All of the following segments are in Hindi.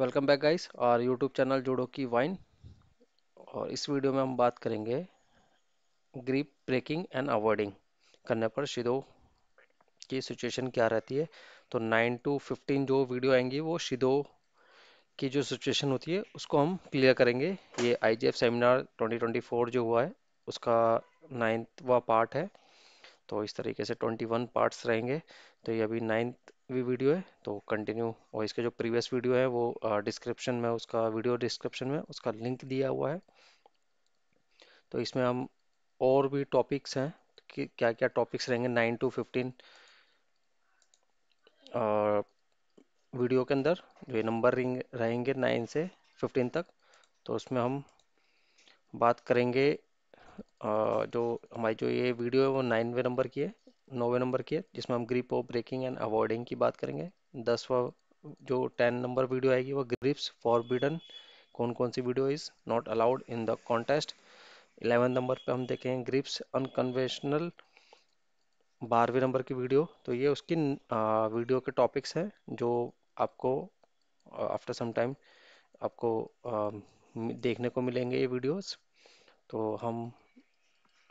वेलकम बैक गाइस और यूट्यूब चैनल जोड़ो की वाइन और इस वीडियो में हम बात करेंगे ग्रिप ब्रेकिंग एंड अवॉइडिंग करने पर शिदो की सिचुएशन क्या रहती है तो 9 टू 15 जो वीडियो आएंगी वो शिदो की जो सिचुएशन होती है उसको हम क्लियर करेंगे ये आई सेमिनार 2024 जो हुआ है उसका व पार्ट है तो इस तरीके से ट्वेंटी पार्ट्स रहेंगे तो ये अभी नाइन्थ भी वीडियो है तो कंटिन्यू और इसके जो प्रीवियस वीडियो है वो डिस्क्रिप्शन में उसका वीडियो डिस्क्रिप्शन में उसका लिंक दिया हुआ है तो इसमें हम और भी टॉपिक्स हैं कि क्या क्या टॉपिक्स रहेंगे नाइन टू फिफ्टीन वीडियो के अंदर जो ये नंबर रहेंगे नाइन से फिफ्टीन तक तो उसमें हम बात करेंगे जो हमारी जो ये वीडियो है वो नाइनवे नंबर की है नौवे नंबर की है जिसमें हम grip of breaking and avoiding की बात करेंगे दसवा जो टेन नंबर वीडियो आएगी वो ग्रिप्स बिडन कौन कौन सी video is not allowed in the contest eleven number पे हम देखें ग्रिप्स अनकन्वेंशनल बारहवें नंबर की वीडियो तो ये उसकी आ, वीडियो के टॉपिक्स हैं जो आपको आफ्टर सम टाइम आपको आ, देखने को मिलेंगे ये वीडियोस तो हम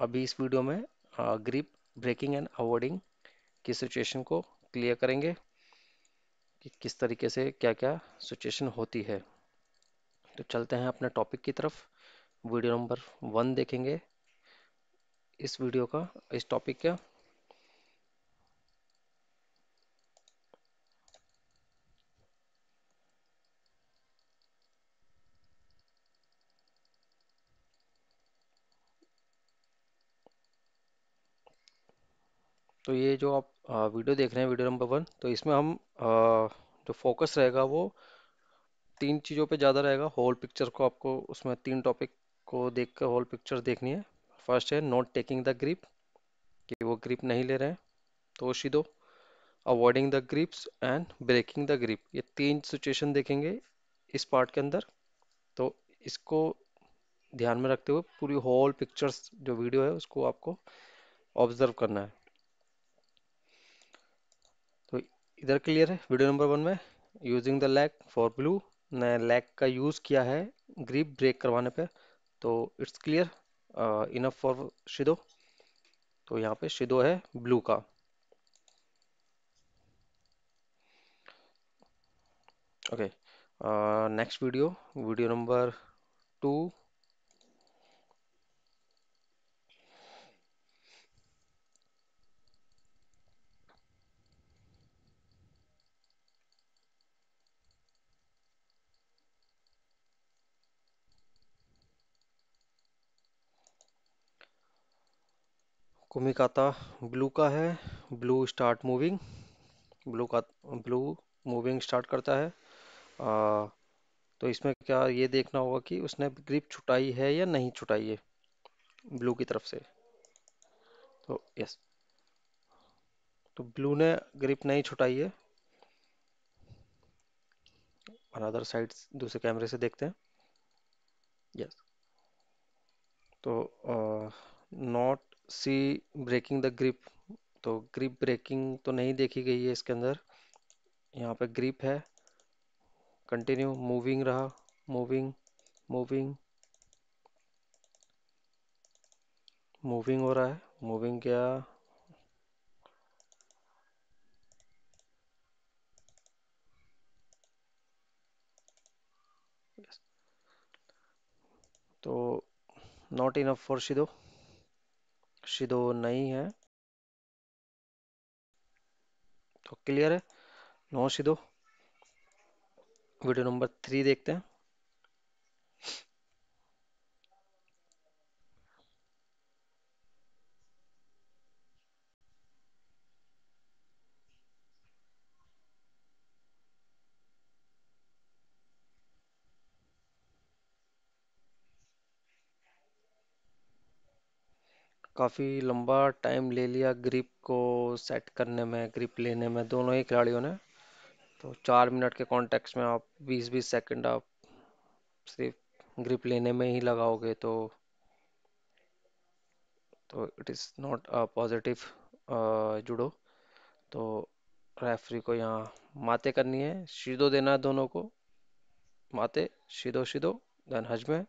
अभी इस वीडियो में ग्रिप ब्रेकिंग एंड अवॉर्डिंग की सिचुएशन को क्लियर करेंगे कि किस तरीके से क्या क्या सिचुएशन होती है तो चलते हैं अपने टॉपिक की तरफ वीडियो नंबर वन देखेंगे इस वीडियो का इस टॉपिक का तो ये जो आप वीडियो देख रहे हैं वीडियो नंबर वन तो इसमें हम जो फोकस रहेगा वो तीन चीज़ों पे ज़्यादा रहेगा होल पिक्चर को आपको उसमें तीन टॉपिक को देख कर होल पिक्चर देखनी है फर्स्ट है नॉट टेकिंग द ग्रिप कि वो ग्रिप नहीं ले रहे हैं तो shido avoiding the grips and breaking the grip ये तीन सिचुएशन देखेंगे इस पार्ट के अंदर तो इसको ध्यान में रखते हुए पूरी होल पिक्चर्स जो वीडियो है उसको आपको ऑब्जर्व करना है इधर क्लियर है वीडियो नंबर वन में using the leg for blue ने लैग का यूज़ किया है ग्रिप ब्रेक करवाने पे तो it's clear enough for shido तो यहाँ पे शिदो है ब्लू का okay next video video number two kumikata blue का है ब्लू स्टार्ट मूविंग ब्लू का ब्लू मूविंग स्टार्ट करता है आ, तो इसमें क्या ये देखना होगा कि उसने ग्रिप छुटाई है या नहीं छुटाई है ब्लू की तरफ से तो यस तो ब्लू ने ग्रिप नहीं छुटाई है अनदर साइड दूसरे कैमरे से देखते हैं यस तो not see breaking the grip तो ग्रिप ब्रेकिंग तो नहीं देखी गई है इसके अंदर यहाँ पे ग्रिप है कंटिन्यू मूविंग रहा मूविंग मूविंग मूविंग हो रहा है मूविंग क्या तो not enough for shido shido नहीं है तो क्लियर है no shido video number three देखते हैं काफ़ी लंबा टाइम ले लिया ग्रिप को सेट करने में ग्रिप लेने में दोनों ही खिलाड़ियों ने तो चार मिनट के कॉन्टेक्ट में आप बीस बीस सेकेंड आप सिर्फ ग्रिप लेने में ही लगाओगे तो तो it is not a positive judo तो रेफरी को यहाँ माते करनी है शीदो देना है दोनों को माते शीदो शीदो देन हजमे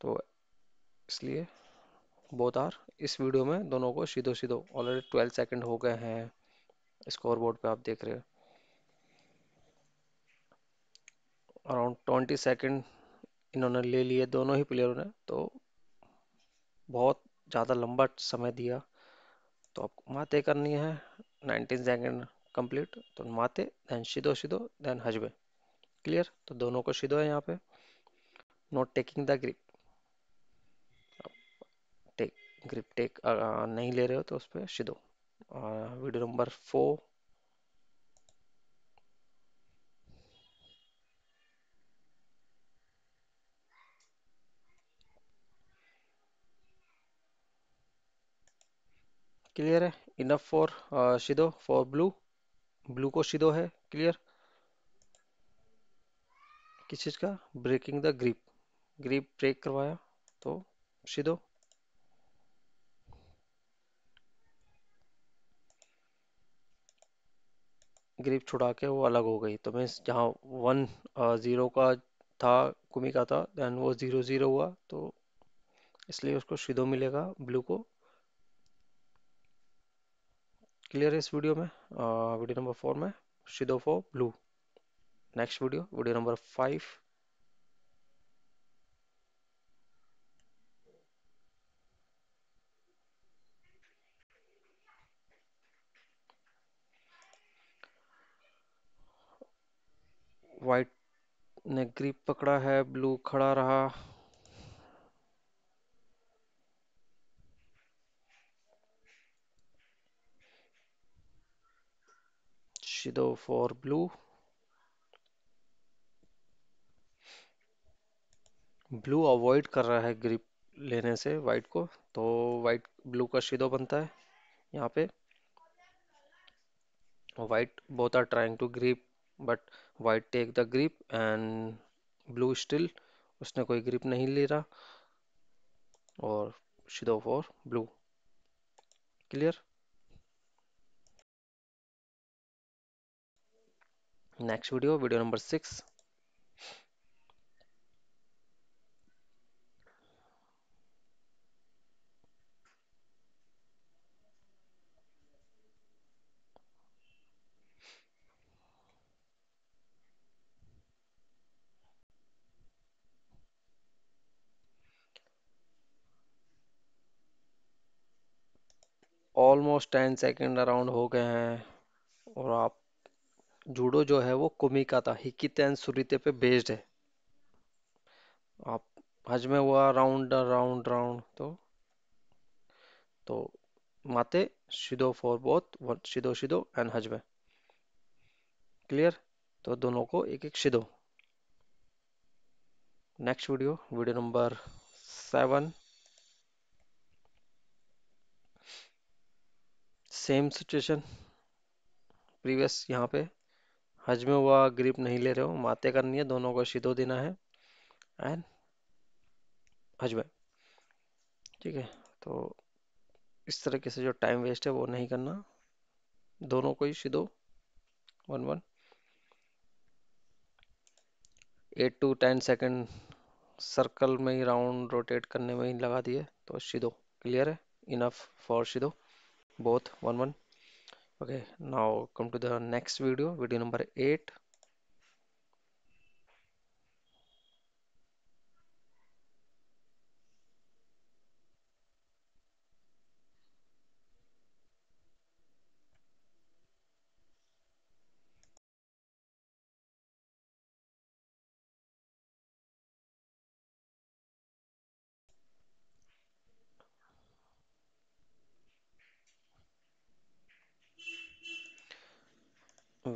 तो इसलिए बोथ आर इस वीडियो में दोनों को सीधो सीधो ऑलरेडी ट्वेल्व सेकेंड हो गए हैं स्कोर बोर्ड पर आप देख रहे हो अराउंड ट्वेंटी सेकेंड इन्होंने ले लिए दोनों ही प्लेयरों ने तो बहुत ज़्यादा लंबा समय दिया तो आपको माते करनी है नाइनटीन सेकेंड कंप्लीट तो माते देन सीधो सीधो देन हजबे क्लियर तो दोनों को सीधो है यहाँ पे not taking the grip grip take नहीं ले रहे हो तो उस पर shido video number four clear है enough for shido for blue blue को शिदो है क्लियर किस चीज़ का breaking the grip grip break करवाया तो शिदो ग्रिप छुड़ा के वो अलग हो गई तो मीन्स जहाँ वन ज़ीरो का था कुमी का था दैन वो ज़ीरो ज़ीरो हुआ तो इसलिए उसको शिदो मिलेगा ब्लू को क्लियर है इस वीडियो में आ, वीडियो नंबर फोर में shido for blue next video video number five white ने ग्रिप पकड़ा है ब्लू खड़ा रहा shido for blue blue avoid कर रहा है ग्रिप लेने से वाइट को तो वाइट ब्लू का शिदो बनता है यहाँ पे white both are trying to grip but white take the grip and blue still उसने कोई ग्रिप नहीं ले रहा और shido for blue clear next video video number six almost ten second around हो गए हैं और आप जूडो जो है वो कुमी का था हिकी तैन सुरीते पे बेस्ड है आप हज में हुआ राउंड राउंड राउंड तो तो matte shido for both shido shido and हज में क्लियर तो दोनों को एक एक shido next video video number seven same situation previous यहाँ पे हज में हुआ ग्रिप नहीं ले रहे हो माते करनी है दोनों को शिदो देना है एंड हज में ठीक है तो इस तरीके से जो टाइम वेस्ट है वो नहीं करना दोनों को ही shido one one eight two ten second circle में ही राउंड रोटेट करने में ही लगा दिए तो शिदो क्लियर है enough for shido both one one okay now come to the next video video number eight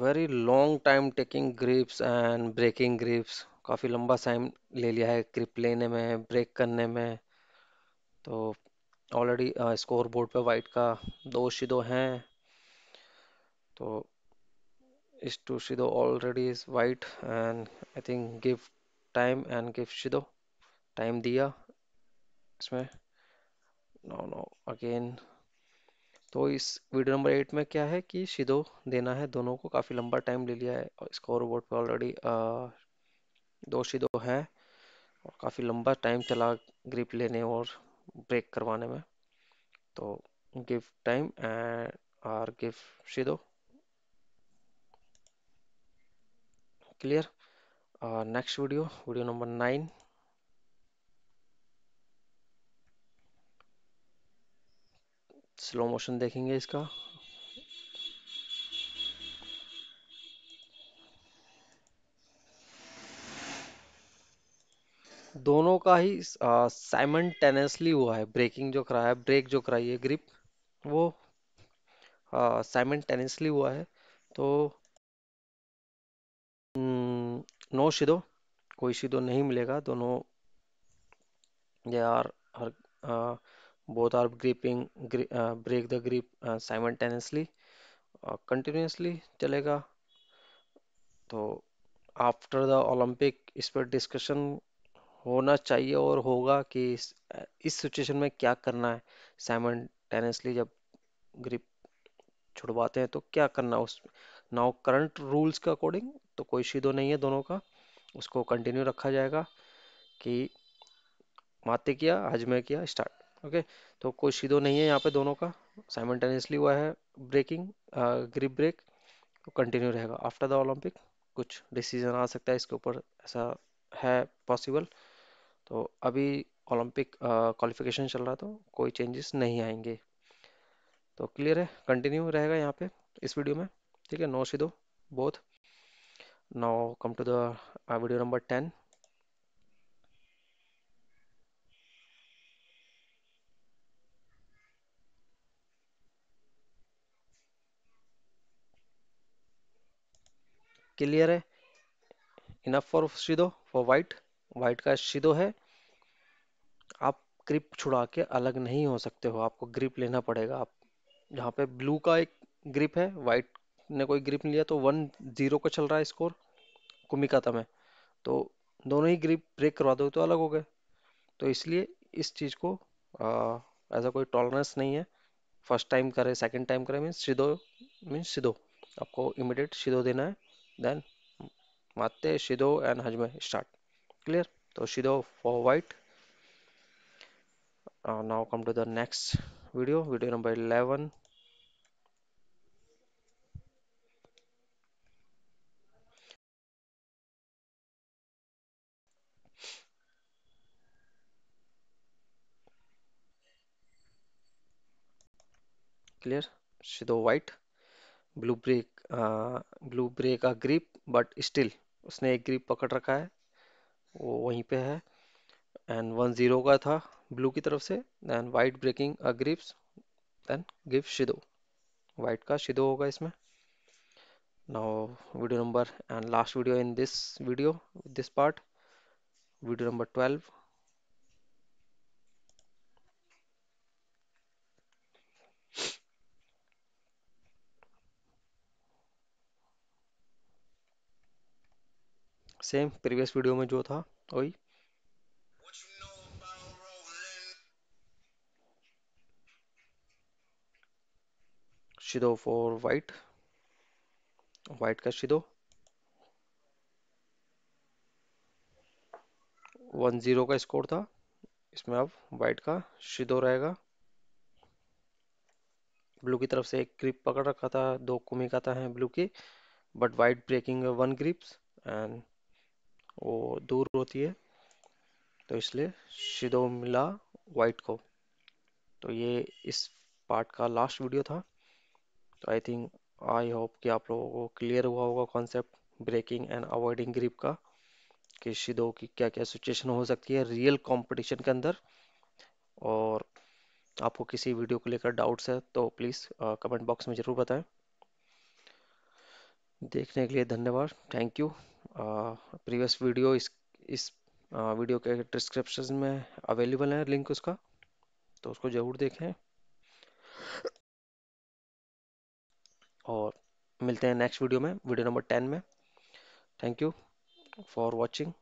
very long time taking grips and breaking grips काफ़ी लंबा टाइम ले लिया है ग्रिप लेने में ब्रेक करने में तो ऑलरेडी स्कोर बोर्ड पर वाइट का दो शिदो हैं तो इस two shido already is white and I think give time and give shido time दिया इसमें नो नो अगेन तो इस वीडियो नंबर एट में क्या है कि शिदो देना है दोनों को काफ़ी लंबा टाइम ले लिया है स्कोर बोर्ड पर ऑलरेडी दो शिदो है और काफ़ी लंबा टाइम चला ग्रिप लेने और ब्रेक करवाने में तो give time and or give shido clear next video video number nine slow motion देखेंगे इसका दोनों का ही साइमन टेनसली हुआ है ब्रेकिंग जो कराया ब्रेक जो कराई है ग्रिप वो साइमन टेनसली हुआ है तो नो हम्म, शिदो कोई शिदो नहीं मिलेगा दोनों यार हर आ, both are gripping gri uh, break the grip uh, simultaneously continuously uh, चलेगा तो आफ्टर द ओलंपिक इस पर डिस्कशन होना चाहिए और होगा कि इस सिचुएशन में क्या करना है साइमल्टेनियसली जब ग्रिप छुड़वाते हैं तो क्या करना उस नाउ करंट रूल्स के अकॉर्डिंग तो कोई शीदो तो नहीं है दोनों का उसको कंटिन्यू रखा जाएगा कि माते किया हजमे किया स्टार्ट ओके तो कोई शिदो तो नहीं है यहाँ पे दोनों का साइमल्टेनियसली हुआ है ब्रेकिंग ग्रिप ब्रेक तो कंटिन्यू रहेगा आफ्टर द ओलंपिक कुछ डिसीजन आ सकता है इसके ऊपर ऐसा है पॉसिबल तो अभी ओलंपिक क्वालिफिकेशन चल रहा तो कोई चेंजेस नहीं आएंगे तो क्लियर है कंटिन्यू रहेगा यहाँ पे इस वीडियो में ठीक है no shido both now come to the video number ten clear है enough for shido for white white का शिदो है आप ग्रिप छुड़ा के अलग नहीं हो सकते हो आपको ग्रिप लेना पड़ेगा आप जहाँ पे ब्लू का एक ग्रिप है वाइट ने कोई ग्रिप लिया तो वन जीरो का चल रहा है स्कोर कुमिका तमें तो दोनों ही ग्रिप ब्रेक करवा दो तो अलग हो गए तो इसलिए इस चीज़ को ऐसा कोई टॉलरेंस नहीं है फर्स्ट टाइम करे सेकंड टाइम करे मीन्स सीधो मीन्स सीधो आपको इमिडिएट सीधो देना है Then Mate, Shido and Hajme start. Clear? So Shido for white. Uh, now come to the next video, video number 11. Clear? Shido white. Blue break blue break का ग्रिप बट स्टिल उसने एक ग्रिप पकड़ रखा है वो वहीं पे है एंड वन जीरो का था ब्लू की तरफ से then white breaking a grips then give shido white का शिदो होगा इसमें now video number and last video in this video this part video number twelve same previous video में जो था वही शिदो फॉर वाइट वाइट का शिदो वन जीरो का स्कोर था इसमें अब वाइट का शिदो रहेगा ब्लू की तरफ से एक ग्रिप पकड़ रखा था दो कुमिकाता है ब्लू की but white breaking one grips and वो दूर होती है तो इसलिए शिदो मिला वाइट को तो ये इस पार्ट का लास्ट वीडियो था तो आई थिंक आई होप कि आप लोगों को क्लियर हुआ होगा concept breaking and avoiding grip का कि शिदो की क्या क्या सिचुएशन हो सकती है रियल कंपटीशन के अंदर और आपको किसी वीडियो को लेकर डाउट्स है तो प्लीज़ कमेंट बॉक्स में ज़रूर बताएं देखने के लिए धन्यवाद थैंक यू प्रीवियस वीडियो इस इस वीडियो के डिस्क्रिप्शन में अवेलेबल है लिंक उसका तो उसको ज़रूर देखें और मिलते हैं नेक्स्ट वीडियो में वीडियो नंबर टेन में थैंक यू फॉर वॉचिंग